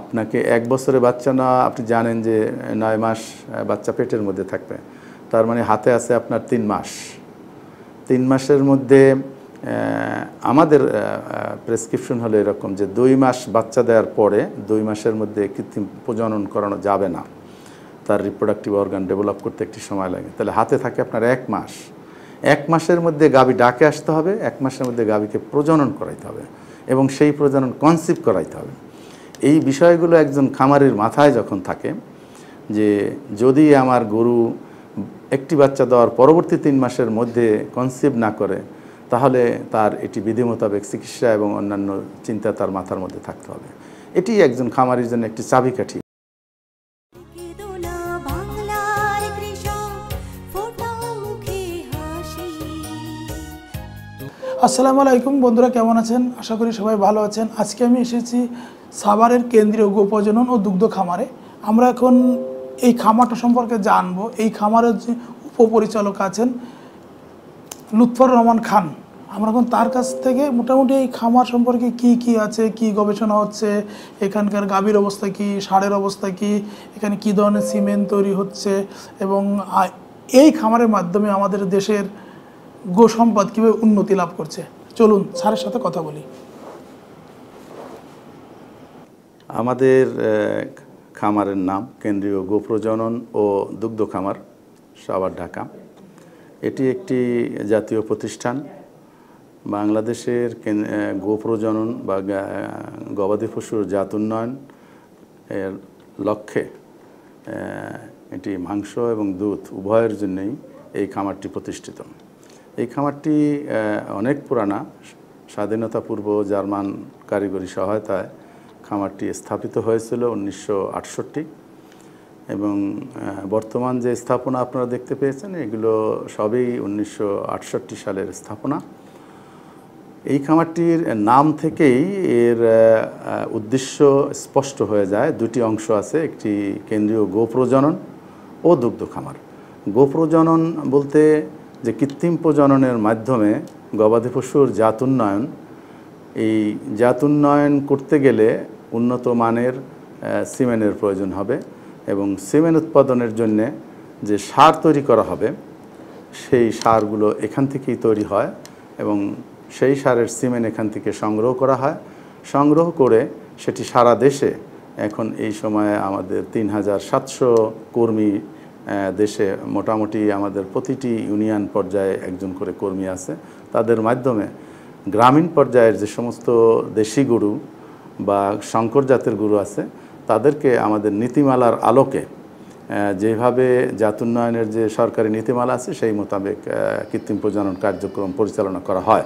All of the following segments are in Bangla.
আপনাকে এক বছরের বাচ্চা না আপনি জানেন যে নয় মাস বাচ্চা পেটের মধ্যে থাকবে তার মানে হাতে আছে আপনার তিন মাস তিন মাসের মধ্যে আমাদের প্রেসক্রিপশন হলো এরকম যে দুই মাস বাচ্চা দেওয়ার পরে দুই মাসের মধ্যে কৃত্রিম প্রজনন করানো যাবে না তার রিপ্রোডাক্টিভ অর্গান ডেভেলপ করতে একটি সময় লাগে তাহলে হাতে থাকে আপনার এক মাস এক মাসের মধ্যে গাবি ডাকে আসতে হবে এক মাসের মধ্যে গাবিকে প্রজনন করাইতে হবে এবং সেই প্রজনন কনসিভ করাইতে হবে এই বিষয়গুলো একজন খামারের মাথায় যখন থাকে যে যদি আমার গরু একটি বাচ্চা দেওয়ার পরবর্তী তিন মাসের মধ্যে কনসিভ না করে তাহলে তার এটি বিধি মোতাবেক চিকিৎসা এবং অন্যান্য চিন্তা তার মাথার মধ্যে থাকতে হবে এটি একজন খামারের জন্য একটি চাবিকাঠি আসসালামু আলাইকুম বন্ধুরা কেমন আছেন আশা করি সবাই ভালো আছেন আজকে আমি এসেছি সাভারের কেন্দ্রীয় গোপজনন ও দুগ্ধ খামারে আমরা এখন এই খামারটা সম্পর্কে জানবো এই খামারের যে উপপরিচালক আছেন লুৎফর রহমান খান আমরা এখন তার কাছ থেকে মোটামুটি এই খামার সম্পর্কে কি কি আছে কি গবেষণা হচ্ছে এখানকার গাভীর অবস্থা কি সারের অবস্থা কি এখানে কি ধরনের সিমেন্ট তৈরি হচ্ছে এবং এই খামারের মাধ্যমে আমাদের দেশের গো সম্পদ কীভাবে উন্নতি লাভ করছে চলুন স্যারের সাথে কথা বলি আমাদের খামারের নাম কেন্দ্রীয় গো প্রজনন ও দুগ্ধ খামার সাবার ঢাকা এটি একটি জাতীয় প্রতিষ্ঠান বাংলাদেশের গো প্রজনন বা গবাদি পশুর জাত উন্নয়ন এর লক্ষ্যে এটি মাংস এবং দুধ উভয়ের জন্যই এই খামারটি প্রতিষ্ঠিত এই খামারটি অনেক পুরানা স্বাধীনতা পূর্ব জার্মান কারিগরি সহায়তায় খামারটি স্থাপিত হয়েছিল উনিশশো এবং বর্তমান যে স্থাপনা আপনারা দেখতে পেয়েছেন এগুলো সবই উনিশশো সালের স্থাপনা এই খামারটির নাম থেকেই এর উদ্দেশ্য স্পষ্ট হয়ে যায় দুটি অংশ আছে একটি কেন্দ্রীয় গোপ্রজনন ও দুগ্ধ খামার গোপ্রজনন বলতে যে কৃত্রিম প্রজননের মাধ্যমে গবাদি পশুর জাত উন্নয়ন এই জাত উন্নয়ন করতে গেলে উন্নত মানের সিমেনের প্রয়োজন হবে এবং সিমেন উৎপাদনের জন্যে যে সার তৈরি করা হবে সেই সারগুলো এখান থেকেই তৈরি হয় এবং সেই সারের সিমেন এখান থেকে সংগ্রহ করা হয় সংগ্রহ করে সেটি সারা দেশে এখন এই সময়ে আমাদের তিন হাজার সাতশো কর্মী দেশে মোটামুটি আমাদের প্রতিটি ইউনিয়ন পর্যায়ে একজন করে কর্মী আছে তাদের মাধ্যমে গ্রামীণ পর্যায়ের যে সমস্ত দেশি গুরু বা শঙ্কর জাতের গুরু আছে তাদেরকে আমাদের নীতিমালার আলোকে যেভাবে জাত উন্নয়নের যে সরকারি নীতিমালা আছে সেই মোতাবেক কৃত্রিম প্রজনন কার্যক্রম পরিচালনা করা হয়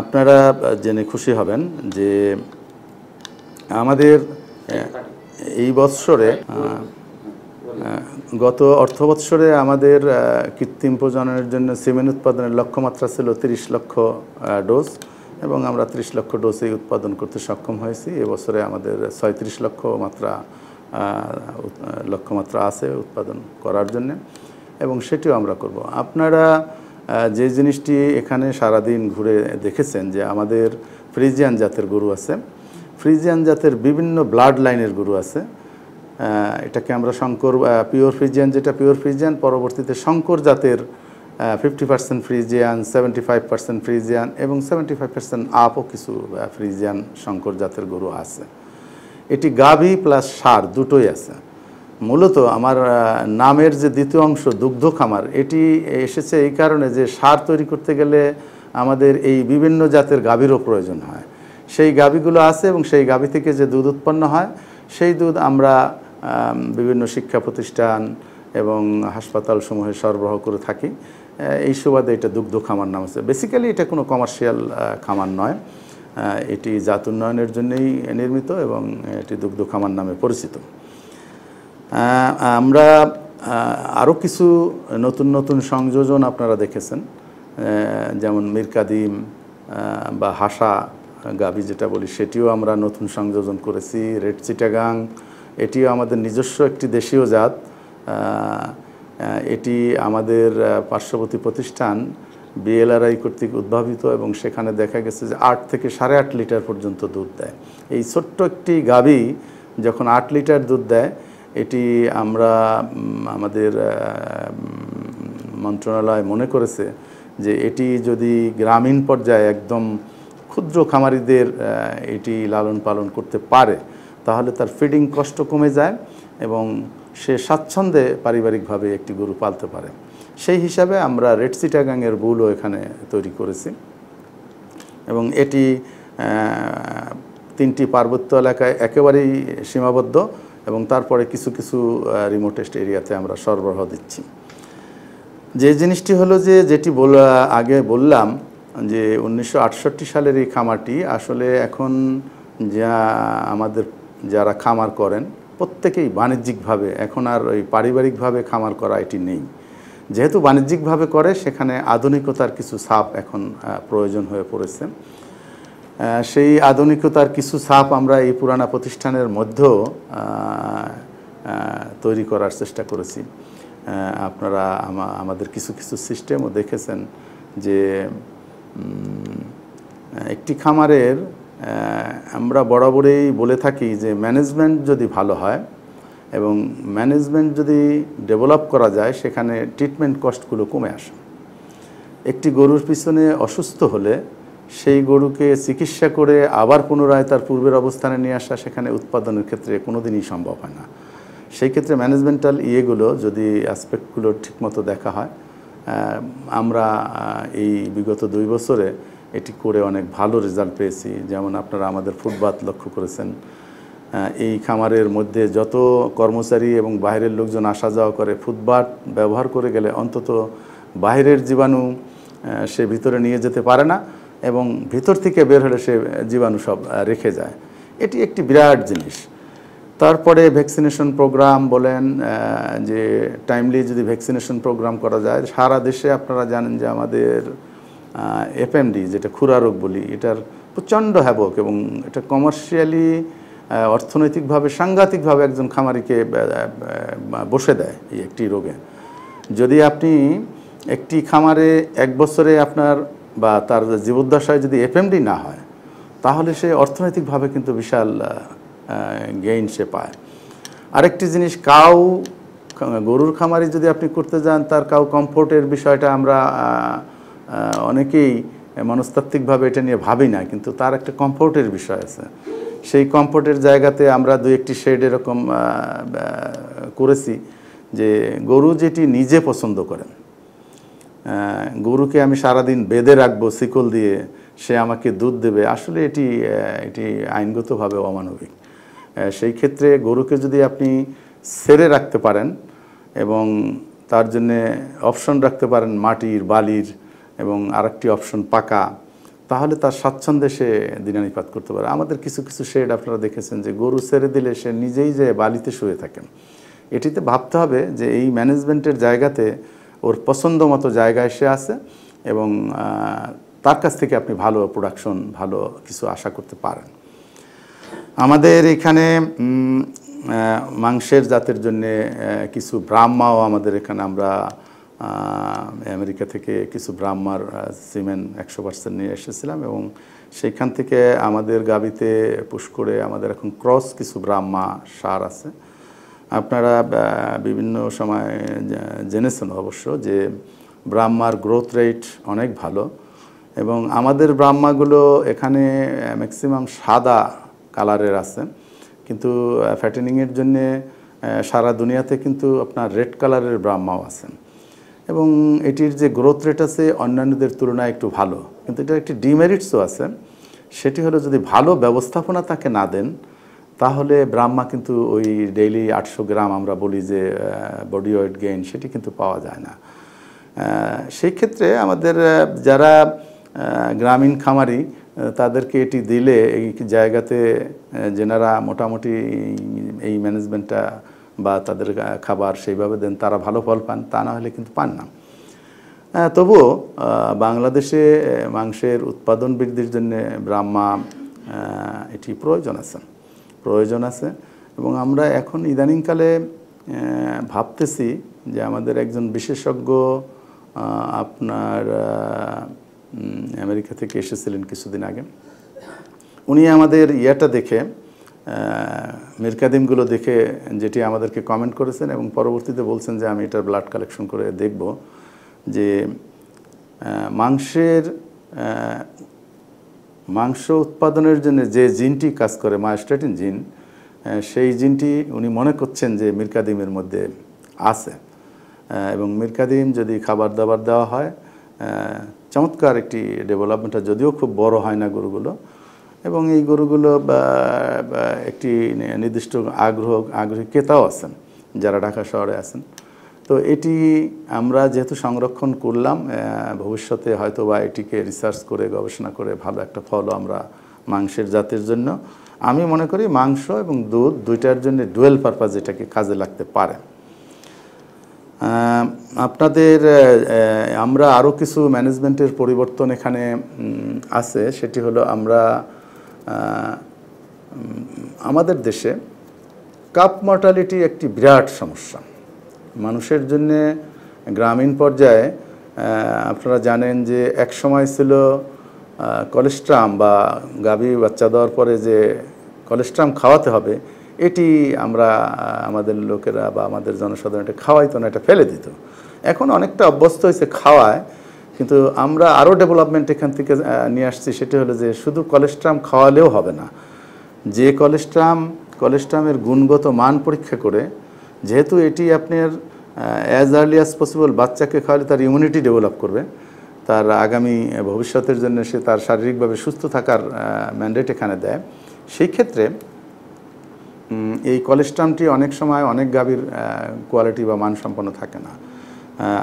আপনারা জেনে খুশি হবেন যে আমাদের এই বৎসরে গত অর্থ বৎসরে আমাদের কৃত্রিম প্রজননের জন্য সিমেন্ট উৎপাদনের লক্ষ্যমাত্রা ছিল তিরিশ লক্ষ ডোজ এবং আমরা ত্রিশ লক্ষ ডোজেই উৎপাদন করতে সক্ষম হয়েছি এবছরে আমাদের ছয়ত্রিশ লক্ষ মাত্রা লক্ষ্যমাত্রা আছে উৎপাদন করার জন্য এবং সেটিও আমরা করব আপনারা যে জিনিসটি এখানে সারাদিন ঘুরে দেখেছেন যে আমাদের ফ্রিজিয়ান জাতের গরু আছে ফ্রিজিয়ান জাতের বিভিন্ন ব্লাড লাইনের গরু আছে এটাকে আমরা শঙ্কর পিওর ফ্রিজিয়ান যেটা পিওর ফ্রিজিয়ান পরবর্তীতে শঙ্কর জাতের fifty percent Friesian seventy five percent Friesian এবং সেভেন্টি ফাইভ পার্সেন্ট আপও কিছু ফ্রিজিয়ান শঙ্কর জাতের গরু আছে এটি গাভী প্লাস সার দুটোই আছে মূলত আমার নামের যে দ্বিতীয় অংশ দুগ্ধ খামার এটি এসেছে এই কারণে যে সার তৈরি করতে গেলে আমাদের এই বিভিন্ন জাতের গাভীরও প্রয়োজন হয় সেই গাভীগুলো আছে এবং সেই গাভী থেকে যে দুধ উৎপন্ন হয় সেই দুধ আমরা বিভিন্ন শিক্ষা প্রতিষ্ঠান এবং হাসপাতাল সমূহে সরবরাহ করে থাকি এই সুবাদে এটা দুগ্ধ খামার নাম আছে বেসিক্যালি এটা কোনো কমার্শিয়াল খামার নয় এটি জাত উন্নয়নের জন্যই নির্মিত এবং এটি দুগ্ধ খামার নামে পরিচিত আমরা আরও কিছু নতুন নতুন সংযোজন আপনারা দেখেছেন যেমন মিরকাদিম বা হাসা গাভি যেটা বলি সেটিও আমরা নতুন সংযোজন করেছি রেড চিটাগাং এটিও আমাদের নিজস্ব একটি দেশীয় জাত এটি আমাদের পার্শ্ববর্তী প্রতিষ্ঠান বিএলআরআই কর্তৃক উদ্ভাবিত এবং সেখানে দেখা গেছে যে আট থেকে সাড়ে আট লিটার পর্যন্ত দুধ দেয় এই ছোট্ট একটি গাভি যখন আট লিটার দুধ দেয় এটি আমরা আমাদের মন্ত্রণালয় মনে করেছে যে এটি যদি গ্রামীণ পর্যায়ে একদম ক্ষুদ্র খামারিদের এটি লালন পালন করতে পারে তাহলে তার ফিডিং কষ্ট কমে যায় এবং সে স্বাচ্ছন্দ্যে পারিবারিকভাবে একটি গরু পালতে পারে সেই হিসাবে আমরা রেড সিটাগাংয়ের বুলও এখানে তৈরি করেছি এবং এটি তিনটি পার্বত্য এলাকায় একেবারেই সীমাবদ্ধ এবং তারপরে কিছু কিছু রিমোটেস্ট এরিয়াতে আমরা সরবরাহ দিচ্ছি যে জিনিসটি হলো যে যেটি আগে বললাম যে উনিশশো সালের এই খামারটি আসলে এখন যা আমাদের যারা খামার করেন প্রত্যেকেই বাণিজ্যিকভাবে এখন আর ওই পারিবারিকভাবে খামার করা এটি নেই যেহেতু বাণিজ্যিকভাবে করে সেখানে আধুনিকতার কিছু ছাপ এখন প্রয়োজন হয়ে পড়েছে সেই আধুনিকতার কিছু ছাপ আমরা এই পুরানা প্রতিষ্ঠানের মধ্যেও তৈরি করার চেষ্টা করেছি আপনারা আমাদের কিছু কিছু সিস্টেমও দেখেছেন যে একটি খামারের আমরা বরাবরই বলে থাকি যে ম্যানেজমেন্ট যদি ভালো হয় এবং ম্যানেজমেন্ট যদি ডেভেলপ করা যায় সেখানে ট্রিটমেন্ট কস্টগুলো কমে আসে একটি গরুর পিছনে অসুস্থ হলে সেই গরুকে চিকিৎসা করে আবার পুনরায় তার পূর্বের অবস্থানে নিয়ে আসা সেখানে উৎপাদনের ক্ষেত্রে কোনো দিনই সম্ভব হয় না সেই ক্ষেত্রে ম্যানেজমেন্টাল ইয়েগুলো যদি অ্যাসপেক্টগুলো ঠিকমতো দেখা হয় আমরা এই বিগত দুই বছরে এটি করে অনেক ভালো রেজাল্ট পেয়েছি যেমন আপনারা আমাদের ফুটপাত লক্ষ্য করেছেন এই খামারের মধ্যে যত কর্মচারী এবং বাইরের লোকজন আসা যাওয়া করে ফুটপাত ব্যবহার করে গেলে অন্তত বাইরের জীবাণু সে ভিতরে নিয়ে যেতে পারে না এবং ভিতর থেকে বের হলে সে জীবাণু সব রেখে যায় এটি একটি বিরাট জিনিস তারপরে ভ্যাকসিনেশন প্রোগ্রাম বলেন যে টাইমলি যদি ভ্যাকসিনেশন প্রোগ্রাম করা যায় সারা দেশে আপনারা জানেন যে আমাদের এফএমডি যেটা খুরা রোগ বলি এটার প্রচণ্ড হ্যাবক এবং এটা কমার্শিয়ালি অর্থনৈতিকভাবে সাংঘাতিকভাবে একজন খামারিকে বসে দেয় এই একটি রোগে যদি আপনি একটি খামারে এক বছরে আপনার বা তার জীবদ্দশায় যদি এফএমডি না হয় তাহলে সে অর্থনৈতিকভাবে কিন্তু বিশাল গেইন সে পায় আরেকটি জিনিস কাউ গরুর খামারি যদি আপনি করতে যান তার কাউ কমফোর্টের বিষয়টা আমরা অনেকেই মনস্তাত্ত্বিকভাবে এটা নিয়ে ভাবি না কিন্তু তার একটা কমফোর্টের বিষয় আছে সেই কমফোর্টের জায়গাতে আমরা দু একটি শেড এরকম করেছি যে গরু যেটি নিজে পছন্দ করেন গরুকে আমি সারাদিন বেঁধে রাখবো শিকল দিয়ে সে আমাকে দুধ দেবে আসলে এটি এটি আইনগতভাবে অমানবিক সেই ক্ষেত্রে গরুকে যদি আপনি সেরে রাখতে পারেন এবং তার জন্যে অপশন রাখতে পারেন মাটির বালির এবং আরেকটি অপশন পাকা তাহলে তার স্বাচ্ছন্দ্যে সে দিনানিপাত করতে পারে আমাদের কিছু কিছু শেড আপনারা দেখেছেন যে গরু সেরে দিলে সে নিজেই যে বালিতে শুয়ে থাকেন এটিতে ভাবতে হবে যে এই ম্যানেজমেন্টের জায়গাতে ওর পছন্দ মতো জায়গায় সে আছে এবং তার কাছ থেকে আপনি ভালো প্রোডাকশন ভালো কিছু আশা করতে পারেন আমাদের এখানে মাংসের জাতের জন্য কিছু ব্রাহ্মাও আমাদের এখানে আমরা আমেরিকা থেকে কিছু ব্রাহ্মার সিমেন একশো পার্সেন্ট নিয়ে এসেছিলাম এবং সেখান থেকে আমাদের গাবিতে পুশ করে আমাদের এখন ক্রস কিছু ব্রাহ্মা সার আছে আপনারা বিভিন্ন সময় জেনেছেন অবশ্য যে ব্রাহ্মার গ্রোথ রেট অনেক ভালো এবং আমাদের ব্রাহ্মাগুলো এখানে ম্যাক্সিমাম সাদা কালারের আছে কিন্তু ফ্যাটেনিংয়ের জন্যে সারা দুনিয়াতে কিন্তু আপনার রেড কালারের ব্রাহ্মাও আছেন এবং এটির যে গ্রোথ রেট আছে অন্যান্যদের তুলনায় একটু ভালো কিন্তু এটার একটি ডিমেরিটসও আছে সেটি হলো যদি ভালো ব্যবস্থাপনা তাকে না দেন তাহলে ব্রাহ্মা কিন্তু ওই ডেইলি আটশো গ্রাম আমরা বলি যে বডি ওয়েট গেইন সেটি কিন্তু পাওয়া যায় না সেই ক্ষেত্রে আমাদের যারা গ্রামীণ খামারি তাদেরকে এটি দিলে এই জায়গাতে যেনারা মোটামুটি এই ম্যানেজমেন্টটা বা তাদের খাবার সেইভাবে দেন তারা ভালো ফল পান তা না হলে কিন্তু পান না তবুও বাংলাদেশে মাংসের উৎপাদন বৃদ্ধির জন্য ব্রাহ্মা এটি প্রয়োজন আছে প্রয়োজন আছে এবং আমরা এখন ইদানিংকালে ভাবতেছি যে আমাদের একজন বিশেষজ্ঞ আপনার আমেরিকা থেকে এসেছিলেন কিছুদিন আগে উনি আমাদের ইয়াটা দেখে মির্কাদিমগুলো দেখে যেটি আমাদেরকে কমেন্ট করেছেন এবং পরবর্তীতে বলছেন যে আমি এটার ব্লাড কালেকশন করে দেখব যে মাংসের মাংস উৎপাদনের জন্য যে জিনটি কাজ করে মাস্টাটিন জিন সেই জিনটি উনি মনে করছেন যে মির্কাদিমের মধ্যে আছে এবং মির্কাদিম যদি খাবার দাবার দেওয়া হয় চমৎকার একটি ডেভেলপমেন্টটা যদিও খুব বড় হয় না গরুগুলো এবং এই গরুগুলো বা একটি নির্দিষ্ট আগ্রহ আগ্রহী ক্রেতাও আছেন যারা ঢাকা শহরে আছেন তো এটি আমরা যেহেতু সংরক্ষণ করলাম ভবিষ্যতে হয়তো বা এটিকে রিসার্চ করে গবেষণা করে ভালো একটা ফলও আমরা মাংসের জাতের জন্য আমি মনে করি মাংস এবং দুধ দুইটার জন্য ডুয়েল পারপাস এটাকে কাজে লাগতে পারে আপনাদের আমরা আরও কিছু ম্যানেজমেন্টের পরিবর্তন এখানে আছে সেটি হলো আমরা আমাদের দেশে কাপ মর্টালিটি একটি বিরাট সমস্যা মানুষের জন্য গ্রামীণ পর্যায়ে আপনারা জানেন যে এক সময় ছিল কলেস্ট্রাম বা গাভী বাচ্চা দেওয়ার পরে যে কলেস্ট্রাম খাওয়াতে হবে এটি আমরা আমাদের লোকেরা বা আমাদের জনসাধারণ এটা খাওয়াইতো না এটা ফেলে দিত এখন অনেকটা অভ্যস্ত হয়েছে খাওয়ায় কিন্তু আমরা আরও ডেভেলপমেন্ট এখান থেকে নিয়ে আসছি সেটি হলো যে শুধু কলেস্ট্রাম খাওয়ালেও হবে না যে কলেস্ট্রাম কলেস্ট্রামের গুণগত মান পরীক্ষা করে যেহেতু এটি আপনার অ্যাজ আর্লি অ্যাজ পসিবল বাচ্চাকে খাওয়ালে তার ইমিউনিটি ডেভেলপ করবে তার আগামী ভবিষ্যতের জন্য সে তার শারীরিকভাবে সুস্থ থাকার ম্যান্ডেট এখানে দেয় সেই ক্ষেত্রে এই কলেস্ট্রামটি অনেক সময় অনেক গাভীর কোয়ালিটি বা মানসম্পন্ন থাকে না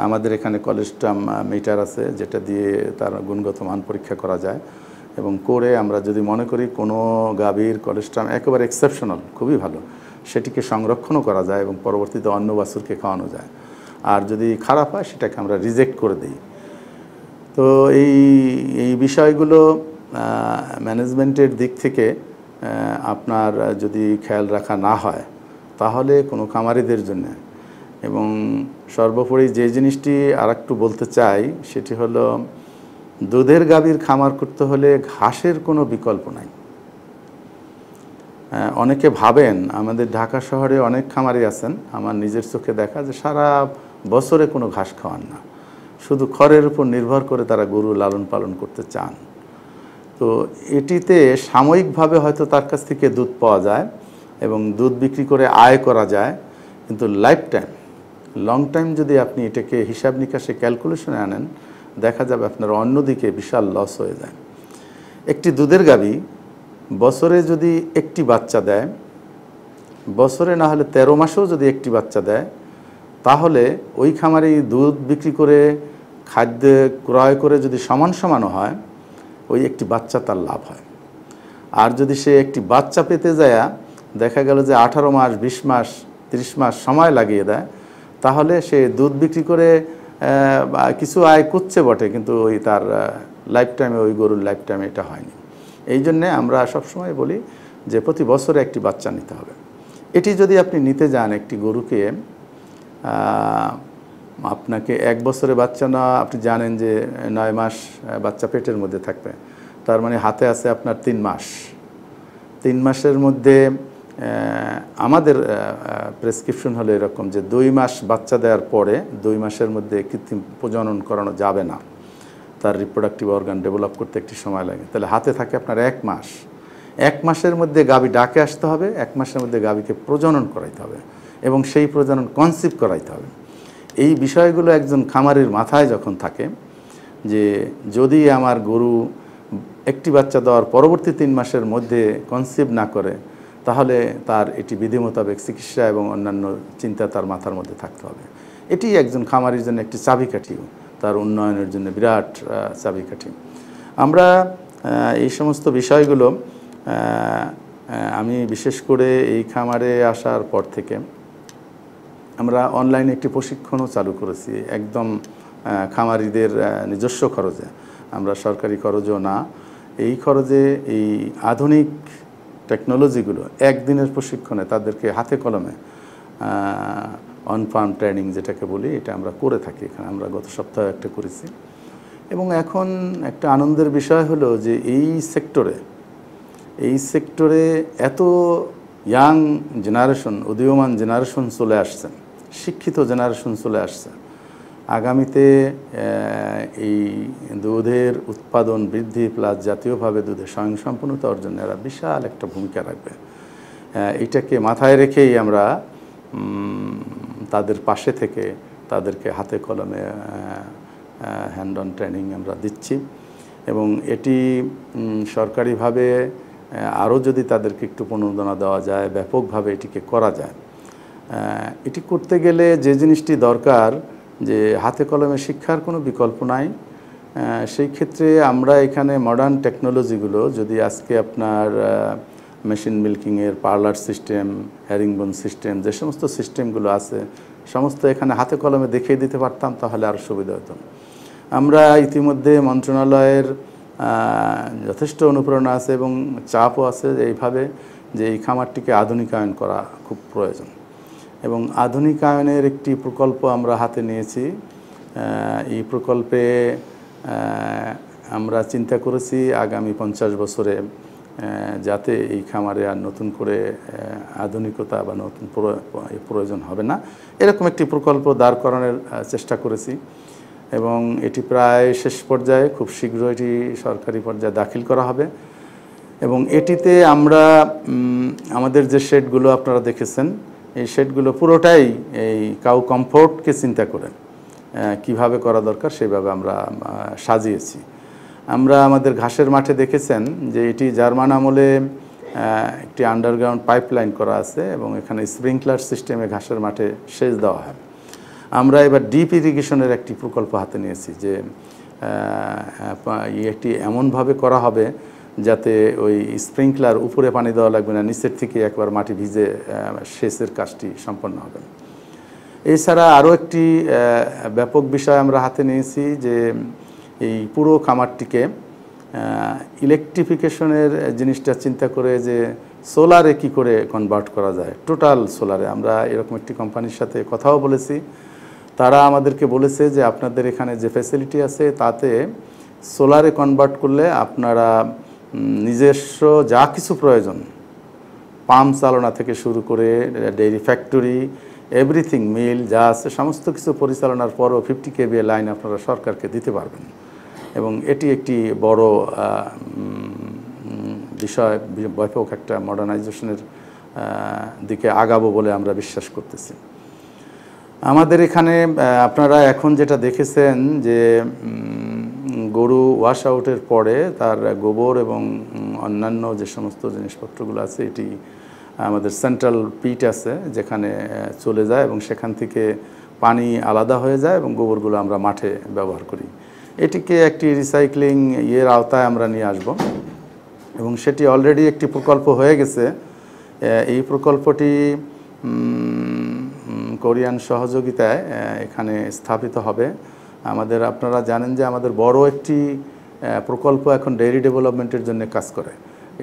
আমাদের এখানে কলেস্ট্রাম মিটার আছে যেটা দিয়ে তার গুণগত মান পরীক্ষা করা যায় এবং করে আমরা যদি মনে করি কোনো গাভীর কলেস্ট্রাম একেবারে এক্সেপশনাল খুবই ভালো সেটিকে সংরক্ষণও করা যায় এবং পরবর্তীতে অন্য বাসুরকে খাওয়ানো যায় আর যদি খারাপ হয় সেটাকে আমরা রিজেক্ট করে দিই তো এই এই বিষয়গুলো ম্যানেজমেন্টের দিক থেকে আপনার যদি খেয়াল রাখা না হয় তাহলে কোনো খামারিদের জন্য এবং সর্বোপরি যে জিনিসটি আর একটু বলতে চাই সেটি হলো দুধের গাভীর খামার করতে হলে ঘাসের কোনো বিকল্প নাই অনেকে ভাবেন আমাদের ঢাকা শহরে অনেক খামারি আছেন আমার নিজের চোখে দেখা যে সারা বছরে কোনো ঘাস খাওয়ান না শুধু খড়ের উপর নির্ভর করে তারা গরু লালন পালন করতে চান তো এটিতে সাময়িকভাবে হয়তো তার কাছ থেকে দুধ পাওয়া যায় এবং দুধ বিক্রি করে আয় করা যায় কিন্তু লাইফ টাইম লং টাইম যদি আপনি এটাকে হিসাব নিকাশে ক্যালকুলেশনে আনেন দেখা যাবে আপনার অন্যদিকে বিশাল লস হয়ে যায় একটি দুধের গাবি বছরে যদি একটি বাচ্চা দেয় বছরে না হলে তেরো মাসেও যদি একটি বাচ্চা দেয় তাহলে ওই খামারেই দুধ বিক্রি করে খাদ্য ক্রয় করে যদি সমান সমানও হয় ওই একটি বাচ্চা তার লাভ হয় আর যদি সে একটি বাচ্চা পেতে যায় দেখা গেল যে আঠারো মাস বিশ মাস ত্রিশ মাস সময় লাগিয়ে দেয় তাহলে সে দুধ বিক্রি করে কিছু আয় করছে বটে কিন্তু ওই তার লাইফ টাইমে ওই গরুর লাইফ টাইমে এটা হয়নি এই জন্যে আমরা সবসময় বলি যে প্রতি বছরে একটি বাচ্চা নিতে হবে এটি যদি আপনি নিতে যান একটি গরুকে আপনাকে এক বছরে বাচ্চা না আপনি জানেন যে নয় মাস বাচ্চা পেটের মধ্যে থাকবে তার মানে হাতে আছে আপনার তিন মাস তিন মাসের মধ্যে আমাদের প্রেসক্রিপশন হলো এরকম যে দুই মাস বাচ্চা দেওয়ার পরে দুই মাসের মধ্যে কৃত্রিম প্রজনন করানো যাবে না তার রিপ্রোডাক্টিভ অর্গান ডেভেলপ করতে একটি সময় লাগে তাহলে হাতে থাকে আপনার এক মাস এক মাসের মধ্যে গাবি ডাকে আসতে হবে এক মাসের মধ্যে গাবিকে প্রজনন করাইতে হবে এবং সেই প্রজনন কনসিভ করাইতে হবে এই বিষয়গুলো একজন খামারের মাথায় যখন থাকে যে যদি আমার গরু একটি বাচ্চা দেওয়ার পরবর্তী তিন মাসের মধ্যে কনসিভ না করে তাহলে তার এটি বিধি মোতাবেক চিকিৎসা এবং অন্যান্য চিন্তা তার মাথার মধ্যে থাকতে হবে এটি একজন খামারের জন্য একটি চাবিকাঠিও তার উন্নয়নের জন্য বিরাট চাবিকাঠি আমরা এই সমস্ত বিষয়গুলো আমি বিশেষ করে এই খামারে আসার পর থেকে আমরা অনলাইনে একটি প্রশিক্ষণও চালু করেছি একদম খামারিদের নিজস্ব খরচে আমরা সরকারি খরচও না এই খরচে এই আধুনিক টেকনোলজিগুলো একদিনের প্রশিক্ষণে তাদেরকে হাতে কলমে অন ফার্ম ট্রেনিং যেটাকে বলি এটা আমরা করে থাকি এখানে আমরা গত সপ্তাহে একটা করেছি এবং এখন একটা আনন্দের বিষয় হলো যে এই সেক্টরে এই সেক্টরে এত ইয়াং জেনারেশন উদীয়মান জেনারেশন চলে আসছেন শিক্ষিত জেনারেশন চলে আসছে আগামীতে এই দুধের উৎপাদন বৃদ্ধি প্লাস জাতীয়ভাবে দুধের স্বয়ংসম্পূর্ণতা অর্জনে এরা বিশাল একটা ভূমিকা রাখবে এইটাকে মাথায় রেখেই আমরা তাদের পাশে থেকে তাদেরকে হাতে কলমে হ্যান্ড অন ট্রেনিং আমরা দিচ্ছি এবং এটি সরকারিভাবে আরও যদি তাদেরকে একটু প্রণোদনা দেওয়া যায় ব্যাপকভাবে এটিকে করা যায় এটি করতে গেলে যে জিনিসটি দরকার যে হাতে কলমে শিক্ষার কোনো বিকল্প নাই সেই ক্ষেত্রে আমরা এখানে মডার্ন টেকনোলজিগুলো যদি আজকে আপনার মেশিন মিল্কিংয়ের পার্লার সিস্টেম হ্যারিংবোন সিস্টেম যে সমস্ত সিস্টেমগুলো আছে সমস্ত এখানে হাতে কলমে দেখিয়ে দিতে পারতাম তাহলে আরও সুবিধা হতো আমরা ইতিমধ্যে মন্ত্রণালয়ের যথেষ্ট অনুপ্রেরণা আছে এবং চাপও আছে যে এইভাবে যে এই খামারটিকে আধুনিকায়ন করা খুব প্রয়োজন এবং আধুনিকায়নের একটি প্রকল্প আমরা হাতে নিয়েছি এই প্রকল্পে আমরা চিন্তা করেছি আগামী পঞ্চাশ বছরে যাতে এই খামারে আর নতুন করে আধুনিকতা বা নতুন প্রয়োজন হবে না এরকম একটি প্রকল্প দাঁড় করানোর চেষ্টা করেছি এবং এটি প্রায় শেষ পর্যায়ে খুব শীঘ্র এটি সরকারি পর্যায়ে দাখিল করা হবে এবং এটিতে আমরা আমাদের যে শেডগুলো আপনারা দেখেছেন এই শেডগুলো পুরোটাই এই কাউ কমফোর্টকে চিন্তা করে কিভাবে করা দরকার সেভাবে আমরা সাজিয়েছি আমরা আমাদের ঘাসের মাঠে দেখেছেন যে এটি জার্মান আমলে একটি আন্ডারগ্রাউন্ড পাইপলাইন করা আছে এবং এখানে স্প্রিংকলার সিস্টেমে ঘাসের মাঠে সেচ দেওয়া হয় আমরা এবার ডিপ ইরিগেশনের একটি প্রকল্প হাতে নিয়েছি যে একটি এমনভাবে করা হবে যাতে ওই স্প্রিংকলার উপরে পানি দেওয়া লাগবে না নিচের থেকে একবার মাটি ভিজে সেচের কাজটি সম্পন্ন হবে এছাড়া আরও একটি ব্যাপক বিষয় আমরা হাতে নিয়েছি যে এই পুরো খামারটিকে ইলেকট্রিফিকেশনের জিনিসটা চিন্তা করে যে সোলারে কি করে কনভার্ট করা যায় টোটাল সোলারে আমরা এরকম একটি কোম্পানির সাথে কথাও বলেছি তারা আমাদেরকে বলেছে যে আপনাদের এখানে যে ফ্যাসিলিটি আছে তাতে সোলারে কনভার্ট করলে আপনারা নিজস্ব যা কিছু প্রয়োজন পাম্প চালনা থেকে শুরু করে ডেইরি ফ্যাক্টরি এভরিথিং মিল যা আছে সমস্ত কিছু পরিচালনার পরও ফিফটি কেবিএ লাইন আপনারা সরকারকে দিতে পারবেন এবং এটি একটি বড় বিষয় ব্যাপক একটা মডার্নাইজেশনের দিকে আগাবো বলে আমরা বিশ্বাস করতেছি আমাদের এখানে আপনারা এখন যেটা দেখেছেন যে গরু ওয়াশ আউটের পরে তার গোবর এবং অন্যান্য যে সমস্ত জিনিসপত্রগুলো আছে এটি আমাদের সেন্ট্রাল পিট আছে যেখানে চলে যায় এবং সেখান থেকে পানি আলাদা হয়ে যায় এবং গোবরগুলো আমরা মাঠে ব্যবহার করি এটিকে একটি রিসাইক্লিং ইয়ের আওতায় আমরা নিয়ে আসব এবং সেটি অলরেডি একটি প্রকল্প হয়ে গেছে এই প্রকল্পটি কোরিয়ান সহযোগিতায় এখানে স্থাপিত হবে আমাদের আপনারা জানেন যে আমাদের বড় একটি প্রকল্প এখন ডেয়ারি ডেভেলপমেন্টের জন্য কাজ করে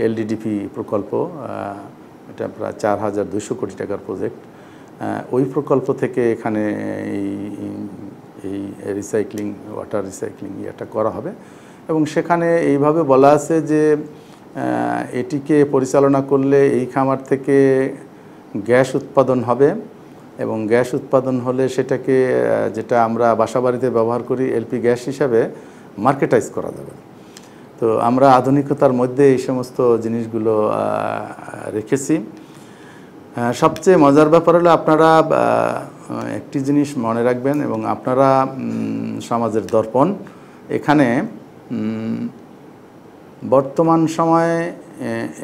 এলডিডিপি প্রকল্প এটা প্রায় চার হাজার দুশো কোটি টাকার প্রজেক্ট ওই প্রকল্প থেকে এখানে এই এই রিসাইক্লিং ওয়াটার রিসাইক্লিং ইয়েটা করা হবে এবং সেখানে এইভাবে বলা আছে যে এটিকে পরিচালনা করলে এই খামার থেকে গ্যাস উৎপাদন হবে এবং গ্যাস উৎপাদন হলে সেটাকে যেটা আমরা বাসাবাড়িতে ব্যবহার করি এলপি গ্যাস হিসাবে মার্কেটাইজ করা যাবে তো আমরা আধুনিকতার মধ্যে এই সমস্ত জিনিসগুলো রেখেছি সবচেয়ে মজার ব্যাপার হলো আপনারা একটি জিনিস মনে রাখবেন এবং আপনারা সমাজের দর্পণ এখানে বর্তমান সময়ে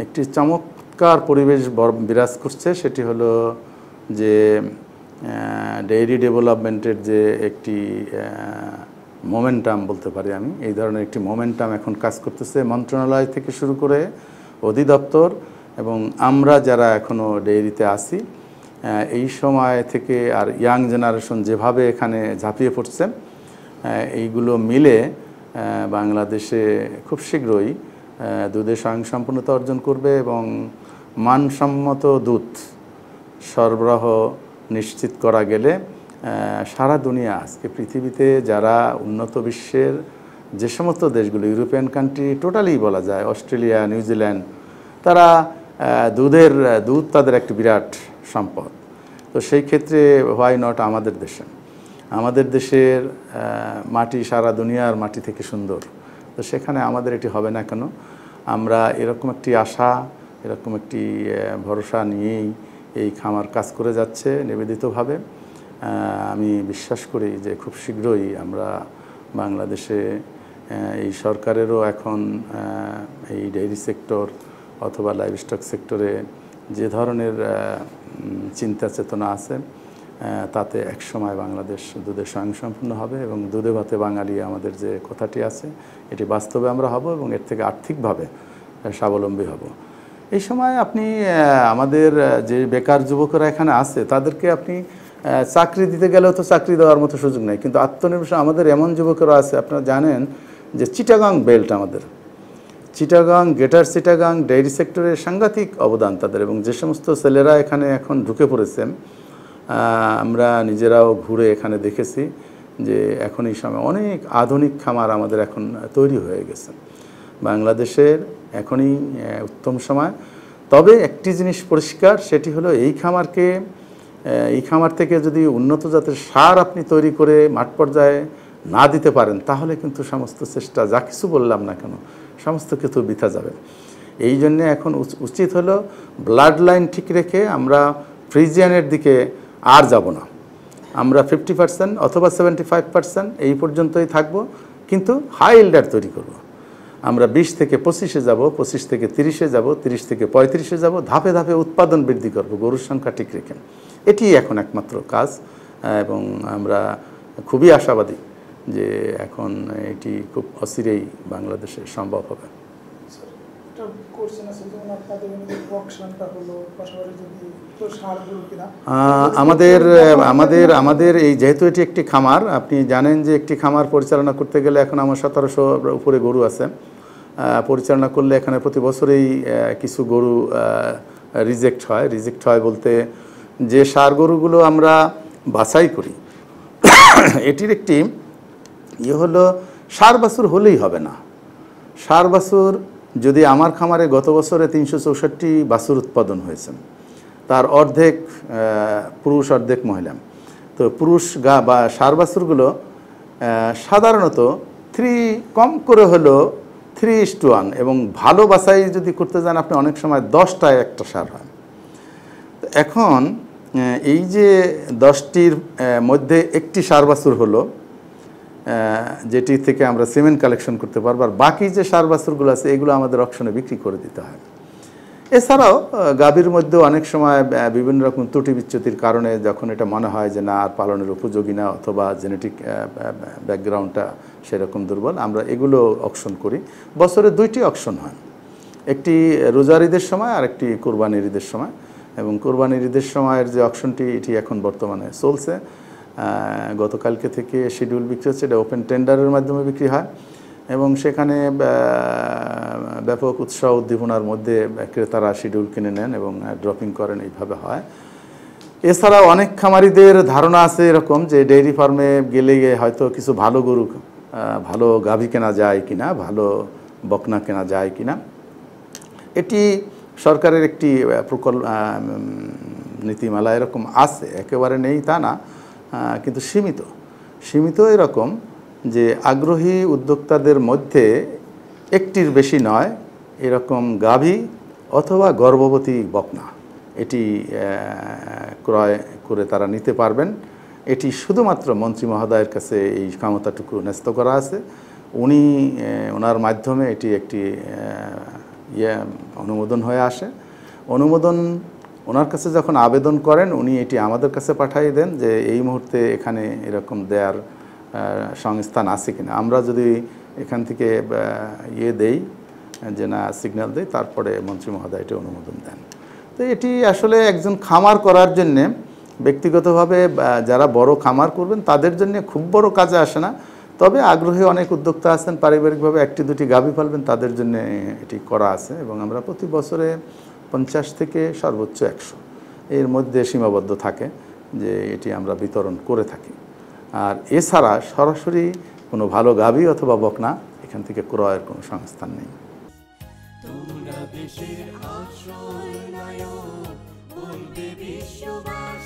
একটি চমৎকার পরিবেশ বিরাজ করছে সেটি হলো যে ডেইরি ডেভেলপমেন্টের যে একটি মোমেন্টাম বলতে পারি আমি এই ধরনের একটি মোমেন্টাম এখন কাজ করতেছে মন্ত্রণালয় থেকে শুরু করে অধিদপ্তর এবং আমরা যারা এখনও ডেইরিতে আসি এই সময় থেকে আর ইয়াং জেনারেশন যেভাবে এখানে ঝাঁপিয়ে পড়ছে এইগুলো মিলে বাংলাদেশে খুব শীঘ্রই দুধে স্বয়ংসম্পূর্ণতা অর্জন করবে এবং মানসম্মত দুধ সরবরাহ নিশ্চিত করা গেলে সারা দুনিয়া আজকে পৃথিবীতে যারা উন্নত বিশ্বের যে সমস্ত দেশগুলো ইউরোপিয়ান কান্ট্রি টোটালি বলা যায় অস্ট্রেলিয়া নিউজিল্যান্ড তারা দুধের দুধ তাদের একটি বিরাট সম্পদ তো সেই ক্ষেত্রে হোয়াই নট আমাদের দেশে আমাদের দেশের মাটি সারা দুনিয়ার মাটি থেকে সুন্দর তো সেখানে আমাদের এটি হবে না কেন আমরা এরকম একটি আশা এরকম একটি ভরসা নিয়েই এই খামার কাজ করে যাচ্ছে নিবেদিতভাবে আমি বিশ্বাস করি যে খুব শীঘ্রই আমরা বাংলাদেশে এই সরকারেরও এখন এই ডেইরি সেক্টর অথবা লাইভস্টক সেক্টরে যে ধরনের চিন্তা চেতনা আছে তাতে একসময় বাংলাদেশ দুধে স্বয়ংসম্পূর্ণ হবে এবং দুধে ভাতে বাঙালি আমাদের যে কথাটি আছে এটি বাস্তবে আমরা হব এবং এর থেকে আর্থিকভাবে স্বাবলম্বী হব এই সময় আপনি আমাদের যে বেকার যুবকরা এখানে আছে তাদেরকে আপনি চাকরি দিতে গেলেও তো চাকরি দেওয়ার মতো সুযোগ নেই কিন্তু আত্মনির্ভরশীল আমাদের এমন যুবকরা আছে আপনারা জানেন যে চিটাগাং বেল্ট আমাদের চিটাগাং গেটার চিটাগাং ডেইরি সেক্টরের সাংঘাতিক অবদান তাদের এবং যে সমস্ত ছেলেরা এখানে এখন ঢুকে পড়েছেন আমরা নিজেরাও ঘুরে এখানে দেখেছি যে এখন এই সময় অনেক আধুনিক খামার আমাদের এখন তৈরি হয়ে গেছে বাংলাদেশের এখনই উত্তম সময় তবে একটি জিনিস পরিষ্কার সেটি হলো এই খামারকে এই খামার থেকে যদি উন্নত জাতের সার আপনি তৈরি করে মাঠ পর্যায়ে না দিতে পারেন তাহলে কিন্তু সমস্ত চেষ্টা যা কিছু বললাম না কেন সমস্ত কিছু বিথা যাবে এই জন্যে এখন উচিত হলো ব্লাড লাইন ঠিক রেখে আমরা ফ্রিজিয়ানের দিকে আর যাব না আমরা ফিফটি পার্সেন্ট অথবা সেভেন্টি ফাইভ পার্সেন্ট এই পর্যন্তই থাকবো কিন্তু হাই ইল্ডার তৈরি করবো আমরা বিশ থেকে পঁচিশে যাব পঁচিশ থেকে তিরিশে যাব তিরিশ থেকে পঁয়ত্রিশে যাব ধাপে ধাপে উৎপাদন বৃদ্ধি করব গরুর সংখ্যা ঠিক রেখে এটি এখন একমাত্র কাজ এবং আমরা খুবই আশাবাদী যে এখন এটি খুব অস্থিরেই বাংলাদেশে সম্ভব হবে আমাদের আমাদের আমাদের এই যেহেতু এটি একটি খামার আপনি জানেন যে একটি খামার পরিচালনা করতে গেলে এখন আমার সতেরোশো উপরে গরু আছে পরিচালনা করলে এখানে প্রতি বছরেই কিছু গরু রিজেক্ট হয় রিজেক্ট হয় বলতে যে সার গরুগুলো আমরা বাছাই করি এটির একটি ইয়ে হলো সার বাছুর হলেই হবে না সার বাছুর যদি আমার খামারে গত বছরে তিনশো চৌষট্টি বাছুর উৎপাদন হয়েছে তার অর্ধেক পুরুষ অর্ধেক মহিলা তো পুরুষ গা বা সার বাছুরগুলো সাধারণত থ্রি কম করে হলেও থ্রি ইস টু ওয়ান এবং ভালো যদি করতে যান আপনি অনেক সময় দশটায় একটা সার হয় এখন এই যে দশটির মধ্যে একটি সার বাছুর হলো যেটি থেকে আমরা সিমেন্ট কালেকশন করতে পারবো আর বাকি যে সার বাছুরগুলো আছে এগুলো আমাদের অপশনে বিক্রি করে দিতে হয় এছাড়াও গাভীর মধ্যে অনেক সময় বিভিন্ন রকম ত্রুটি বিচ্যুতির কারণে যখন এটা মনে হয় যে না আর পালনের উপযোগী না অথবা জেনেটিক ব্যাকগ্রাউন্ডটা সেরকম দুর্বল আমরা এগুলো অকশন করি বছরে দুইটি অকশন হয় একটি রোজার ঈদের সময় আর একটি কোরবানির ঈদের সময় এবং কোরবানির ঈদের সময়ের যে অকশনটি এটি এখন বর্তমানে চলছে গতকালকে থেকে শিডিউল বিক্রি হচ্ছে এটা ওপেন টেন্ডারের মাধ্যমে বিক্রি হয় এবং সেখানে ব্যাপক উৎসাহ উদ্দীপনার মধ্যে ক্রেতারা শিডিউল কিনে নেন এবং ড্রপিং করেন এইভাবে হয় এছাড়া অনেক খামারিদের ধারণা আছে এরকম যে ডেইরি ফার্মে গেলে হয়তো কিছু ভালো গরু ভালো গাভী কেনা যায় কিনা ভালো বকনা কেনা যায় কিনা এটি সরকারের একটি প্রকল্প নীতিমালা এরকম আছে একেবারে নেই তা না কিন্তু সীমিত সীমিত এরকম যে আগ্রহী উদ্যোক্তাদের মধ্যে একটির বেশি নয় এরকম গাভী অথবা গর্ভবতী বকনা এটি ক্রয় করে তারা নিতে পারবেন এটি শুধুমাত্র মন্ত্রী মহোদয়ের কাছে এই ক্ষমতাটুকু ন্যস্ত করা আছে উনি ওনার মাধ্যমে এটি একটি ইয়ে অনুমোদন হয়ে আসে অনুমোদন ওনার কাছে যখন আবেদন করেন উনি এটি আমাদের কাছে পাঠিয়ে দেন যে এই মুহূর্তে এখানে এরকম দেয়ার সংস্থান আছে কিনা আমরা যদি এখান থেকে ইয়ে দেই যে না সিগন্যাল দেই তারপরে মন্ত্রী মহোদয় এটি অনুমোদন দেন তো এটি আসলে একজন খামার করার জন্যে ব্যক্তিগতভাবে যারা বড় খামার করবেন তাদের জন্য খুব বড় কাজে আসে না তবে আগ্রহী অনেক উদ্যোক্তা আছেন পারিবারিকভাবে একটি দুটি গাভী পালবেন তাদের জন্য এটি করা আছে এবং আমরা প্রতি বছরে পঞ্চাশ থেকে সর্বোচ্চ একশো এর মধ্যে সীমাবদ্ধ থাকে যে এটি আমরা বিতরণ করে থাকি আর এছাড়া সরাসরি কোনো ভালো গাভী অথবা বকনা এখান থেকে ক্রয়ের কোনো সংস্থান নেই দেশের আশ্রয় বিশ্ববাস